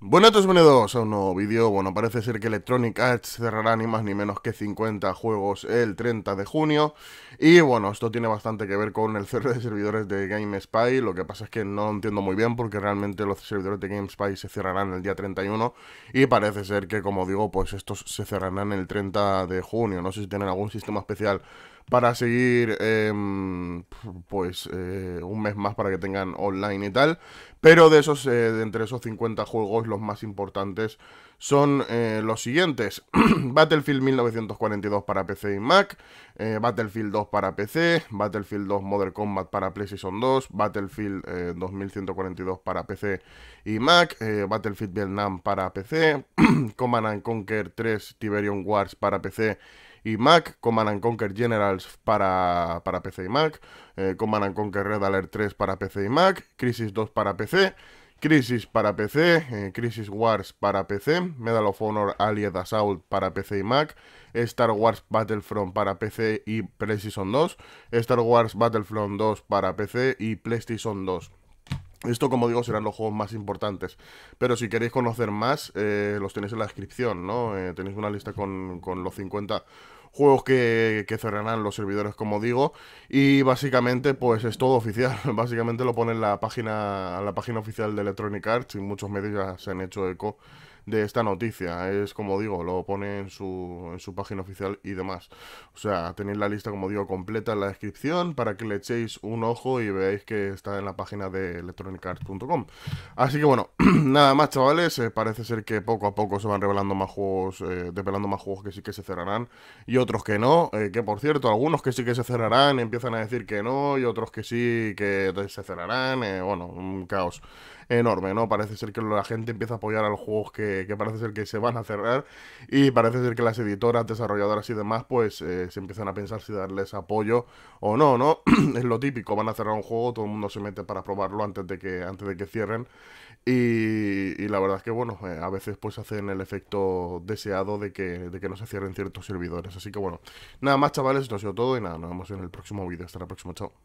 Buenas bienvenidos a un nuevo vídeo. Bueno, parece ser que Electronic Arts cerrará ni más ni menos que 50 juegos el 30 de junio. Y bueno, esto tiene bastante que ver con el cierre de servidores de GameSpy. Lo que pasa es que no entiendo muy bien porque realmente los servidores de GameSpy se cerrarán el día 31. Y parece ser que, como digo, pues estos se cerrarán el 30 de junio. No sé si tienen algún sistema especial para seguir em, pues eh, un mes más para que tengan online y tal. Pero de esos, eh, entre esos 50 juegos, los más importantes son eh, los siguientes. Battlefield 1942 para PC y Mac, Battlefield 2 para PC, Battlefield 2 Modern Combat para PlayStation 2, Battlefield 2142 para PC y Mac, Battlefield Vietnam para PC, Command and Conquer 3 Tiberium Wars para PC y Mac, Command and Conquer Generals para, para PC y Mac, eh, Command and Conquer Red Alert 3 para PC y Mac, Crisis 2 para PC, Crisis para PC, eh, Crisis Wars para PC, Medal of Honor Allied Assault para PC y Mac, Star Wars Battlefront para PC y PlayStation 2, Star Wars Battlefront 2 para PC y PlayStation 2. Esto, como digo, serán los juegos más importantes. Pero si queréis conocer más, eh, los tenéis en la descripción, ¿no? tenéis una lista con, con los 50 juegos que, cerrarán los servidores, como digo. Y básicamente, pues es todo oficial. básicamente lo pone la página, en la página oficial de Electronic Arts y muchos medios ya se han hecho eco de esta noticia. Es como digo, lo pone en su, página oficial y demás. O sea, tenéis la lista, como digo, completa en la descripción para que le echéis un ojo y veáis que está en la página de electronicarts.com. Así que bueno, nada más, chavales. Eh, parece ser que poco a poco se van revelando más juegos, eh, más juegos que sí que se cerrarán y otros que no. Eh, que por cierto, algunos que sí que se cerrarán empiezan a decir que no y otros que sí que se cerrarán. Eh, bueno, un caos enorme, ¿no? Parece ser que la gente empieza a apoyar a los juegos que que, parece ser que se van a cerrar y parece ser que las editoras, desarrolladoras y demás pues eh, se empiezan a pensar si darles apoyo o no, ¿no? es lo típico, van a cerrar un juego, todo el mundo se mete para probarlo antes de que, antes de que cierren y, la verdad es que bueno, eh, a veces pues hacen el efecto deseado de que, de que no se cierren ciertos servidores. Así que bueno, nada más chavales, esto ha sido todo y nada, nos vemos en el próximo vídeo. Hasta la próxima, chao.